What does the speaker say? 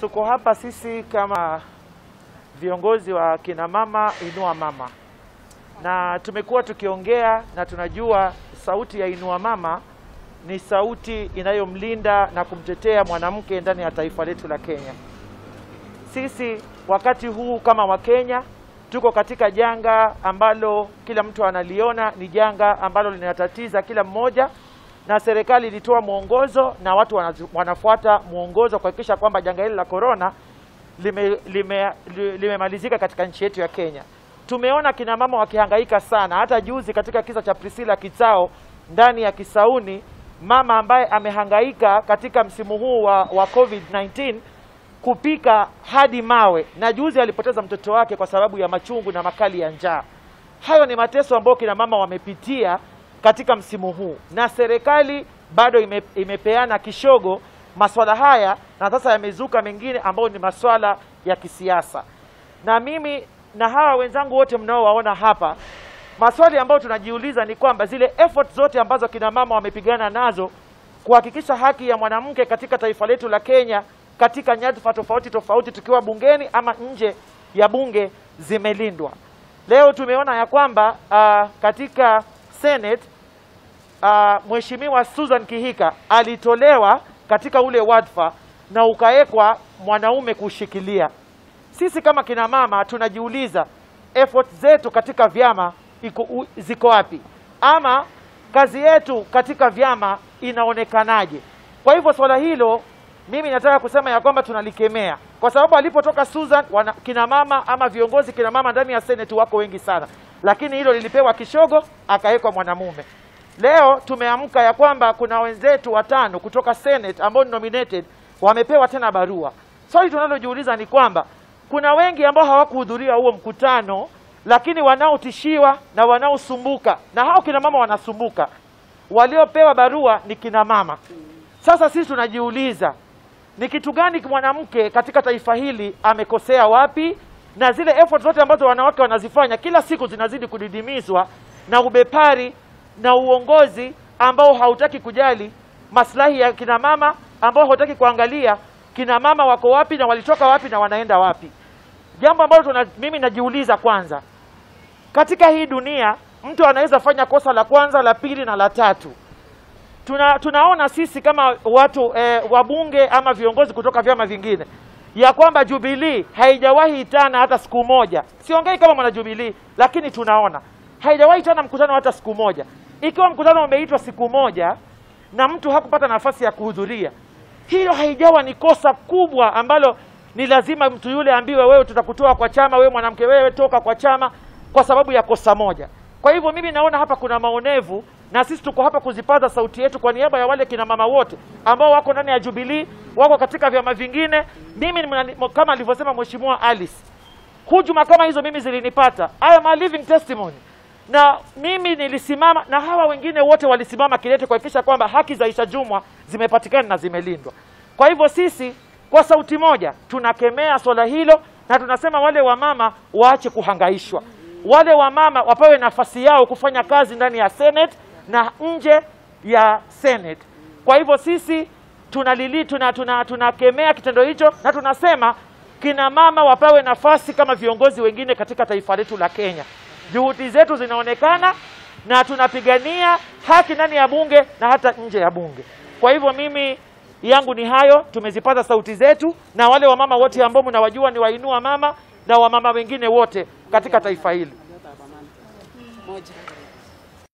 Tuko hapa sisi kama viongozi wa kina mama Inua Mama, na tumekuwa tukiongea na tunajua sauti ya Inua Mama ni sauti inayomlinda na kumtetea mwanamke ndani ya taifa letu la Kenya. Sisi wakati huu kama Wakenya tuko katika janga ambalo kila mtu analiona ni janga ambalo linatatiza kila mmoja na serikali ilitoa mwongozo na watu wanafuata mwongozo kuhakikisha kwamba janga hili la korona limemalizika lime, lime katika nchi yetu ya Kenya. Tumeona kina mama wakihangaika sana, hata juzi katika kisa cha Priscilla Kitao ndani ya Kisauni, mama ambaye amehangaika katika msimu huu wa, wa COVID-19 kupika hadi mawe, na juzi alipoteza mtoto wake kwa sababu ya machungu na makali ya njaa. Hayo ni mateso ambayo kina mama wamepitia katika msimu huu, na serikali bado ime, imepeana kishogo maswala haya, na sasa yamezuka mengine ambayo ni maswala ya kisiasa. Na mimi na hawa wenzangu wote mnaowaona hapa, maswali ambayo tunajiuliza ni kwamba zile effort zote ambazo kina mama wamepigana nazo kuhakikisha haki ya mwanamke katika taifa letu la Kenya katika nyadhifa tofauti tofauti, tukiwa bungeni ama nje ya bunge, zimelindwa. Leo tumeona ya kwamba uh, katika Senate uh, Mheshimiwa Susan Kihika alitolewa katika ule wadfa na ukawekwa mwanaume kushikilia. Sisi kama kina mama tunajiuliza effort zetu katika vyama iku, ziko wapi, ama kazi yetu katika vyama inaonekanaje? Kwa hivyo swala hilo mimi nataka kusema ya kwamba tunalikemea, kwa sababu alipotoka Susan, wana, kina mama ama viongozi kina mama ndani ya seneti wako wengi sana lakini hilo lilipewa kishogo, akawekwa mwanamume. Leo tumeamka ya kwamba kuna wenzetu watano kutoka Senate ambao ni nominated wamepewa tena barua. Swali tunalojiuliza ni kwamba kuna wengi ambao hawakuhudhuria huo mkutano, lakini wanaotishiwa na wanaosumbuka, na hao kina mama wanasumbuka, waliopewa barua ni kina mama. Sasa sisi tunajiuliza ni kitu gani mwanamke katika taifa hili amekosea wapi? na zile effort zote ambazo wanawake wanazifanya kila siku zinazidi kudidimizwa na ubepari na uongozi ambao hautaki kujali maslahi ya kina mama, ambao hautaki kuangalia kina mama wako wapi na walitoka wapi na wanaenda wapi. Jambo ambalo mimi najiuliza kwanza, katika hii dunia mtu anaweza fanya kosa la kwanza, la pili na la tatu. Tuna, tunaona sisi kama watu eh, wabunge ama viongozi kutoka vyama vingine ya kwamba Jubilee haijawahi itana hata siku moja. Siongei kama mwana Jubilee, lakini tunaona haijawahi itana mkutano hata siku moja. Ikiwa mkutano umeitwa siku moja na mtu hakupata nafasi ya kuhudhuria, hilo haijawa ni kosa kubwa ambalo ni lazima mtu yule ambiwe, wewe tutakutoa kwa chama, wewe mwanamke, wewe toka kwa chama, kwa sababu ya kosa moja. Kwa hivyo mimi naona hapa kuna maonevu na sisi tuko hapa kuzipaza sauti yetu kwa niaba ya wale kina mama wote ambao wako ndani ya Jubilee, wako katika vyama vingine. Mimi kama alivyosema Mheshimiwa Alice, hujuma kama hizo mimi zilinipata. I am a living testimony, na mimi nilisimama na hawa wengine wote walisimama kidete kuhakikisha kwamba haki za Aisha Jumwa zimepatikana na zimelindwa. Kwa hivyo sisi kwa sauti moja tunakemea swala hilo na tunasema wale wamama waache kuhangaishwa, wale wamama wapewe nafasi yao kufanya kazi ndani ya Senate na nje ya Senate. Kwa hivyo sisi tunalili tunakemea tuna, tuna, tuna kitendo hicho na tunasema kina mama wapawe nafasi kama viongozi wengine katika taifa letu la Kenya. Juhudi zetu zinaonekana na tunapigania haki ndani ya bunge na hata nje ya bunge. Kwa hivyo mimi yangu ni hayo, tumezipata sauti zetu, na wale wamama wote ambao mnawajua ni wainua mama na wamama wengine wote katika taifa hili.